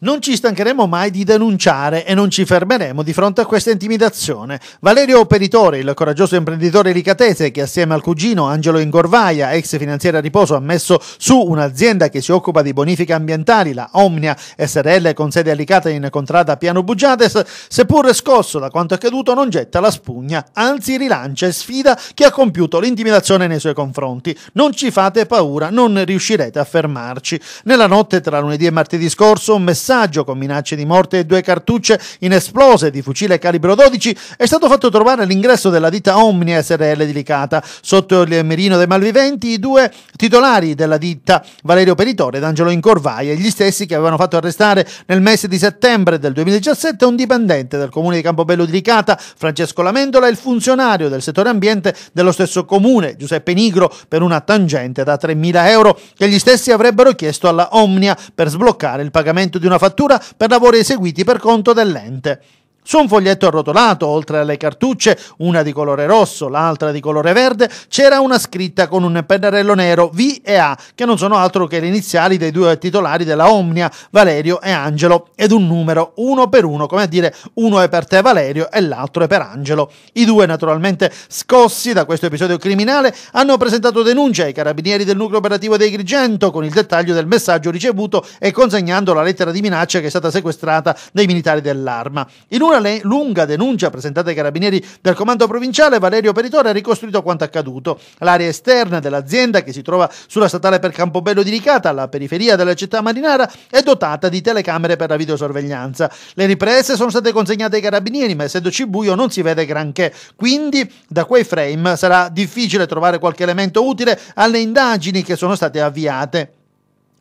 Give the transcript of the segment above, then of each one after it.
Non ci stancheremo mai di denunciare e non ci fermeremo di fronte a questa intimidazione. Valerio Peritore, il coraggioso imprenditore licatese che assieme al cugino Angelo Ingorvaia, ex finanziere a riposo, ha messo su un'azienda che si occupa di bonifiche ambientali, la Omnia SRL con sede a Licata in contrada Piano Bugiades, seppur scosso da quanto accaduto non getta la spugna, anzi rilancia e sfida chi ha compiuto l'intimidazione nei suoi confronti. Non ci fate paura, non riuscirete a fermarci. Nella notte tra lunedì e martedì scorso un messaggio passaggio con minacce di morte e due cartucce inesplose di fucile calibro 12, è stato fatto trovare all'ingresso della ditta Omnia SRL di Licata. Sotto il mirino dei malviventi, i due titolari della ditta, Valerio Peritore ed Angelo Incorvaia, gli stessi che avevano fatto arrestare nel mese di settembre del 2017 un dipendente del comune di Campobello di Licata, Francesco Lamendola, e il funzionario del settore ambiente dello stesso comune, Giuseppe Nigro, per una tangente da 3.000 euro che gli stessi avrebbero chiesto alla Omnia per sbloccare il pagamento di una fattura per lavori eseguiti per conto dell'ente. Su un foglietto arrotolato, oltre alle cartucce, una di colore rosso, l'altra di colore verde, c'era una scritta con un pennarello nero V e A, che non sono altro che le iniziali dei due titolari della Omnia, Valerio e Angelo, ed un numero, uno per uno, come a dire uno è per te Valerio e l'altro è per Angelo. I due, naturalmente scossi da questo episodio criminale, hanno presentato denuncia ai carabinieri del nucleo operativo di Agrigento con il dettaglio del messaggio ricevuto e consegnando la lettera di minaccia che è stata sequestrata dai militari dell'arma. In una nella lunga denuncia presentata ai carabinieri del comando provinciale, Valerio Peritore ha ricostruito quanto accaduto. L'area esterna dell'azienda, che si trova sulla statale per Campobello di Ricata, alla periferia della città marinara, è dotata di telecamere per la videosorveglianza. Le riprese sono state consegnate ai carabinieri, ma essendoci buio non si vede granché. Quindi, da quei frame sarà difficile trovare qualche elemento utile alle indagini che sono state avviate.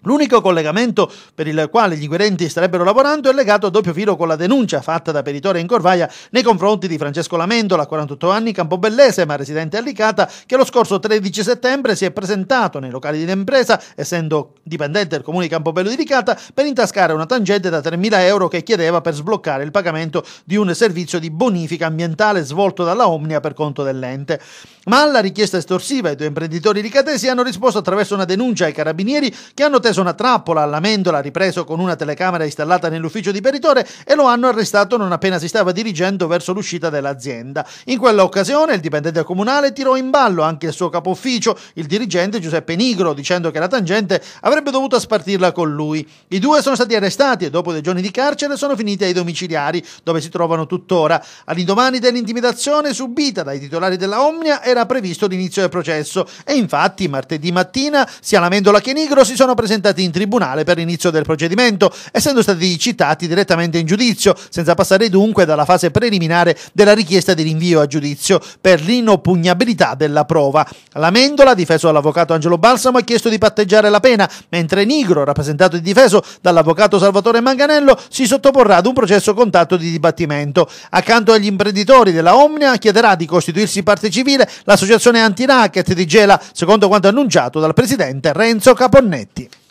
L'unico collegamento per il quale gli inquirenti starebbero lavorando è legato a doppio filo con la denuncia fatta da Peritore in Corvaia nei confronti di Francesco Lamendola, 48 anni, campobellese ma residente a Licata, che lo scorso 13 settembre si è presentato nei locali dell'impresa, essendo dipendente del comune di Campobello di Licata, per intascare una tangente da 3.000 euro che chiedeva per sbloccare il pagamento di un servizio di bonifica ambientale svolto dalla Omnia per conto dell'ente. Ma alla richiesta estorsiva i due imprenditori licatesi hanno risposto attraverso una denuncia ai carabinieri che hanno teso una trappola all'amendola ripreso con una telecamera installata nell'ufficio di peritore e lo hanno arrestato non appena si stava dirigendo verso l'uscita dell'azienda. In quell'occasione il dipendente comunale tirò in ballo anche il suo capo ufficio, il dirigente Giuseppe Nigro, dicendo che la tangente avrebbe dovuto spartirla con lui. I due sono stati arrestati e dopo dei giorni di carcere sono finiti ai domiciliari, dove si trovano tuttora. All'indomani dell'intimidazione subita dai titolari della Omnia era previsto l'inizio del processo e infatti martedì mattina sia la Mendola che Nigro si sono presentati presentati in tribunale per l'inizio del procedimento, essendo stati citati direttamente in giudizio, senza passare dunque dalla fase preliminare della richiesta di rinvio a giudizio per l'inoppugnabilità della prova. Lamendola, difeso dall'avvocato Angelo Balsamo, ha chiesto di patteggiare la pena, mentre Nigro, rappresentato e difeso dall'avvocato Salvatore Manganello, si sottoporrà ad un processo contatto di dibattimento. Accanto agli imprenditori della Omnia chiederà di costituirsi parte civile l'associazione anti-racket di Gela, secondo quanto annunciato dal presidente Renzo Caponnetti.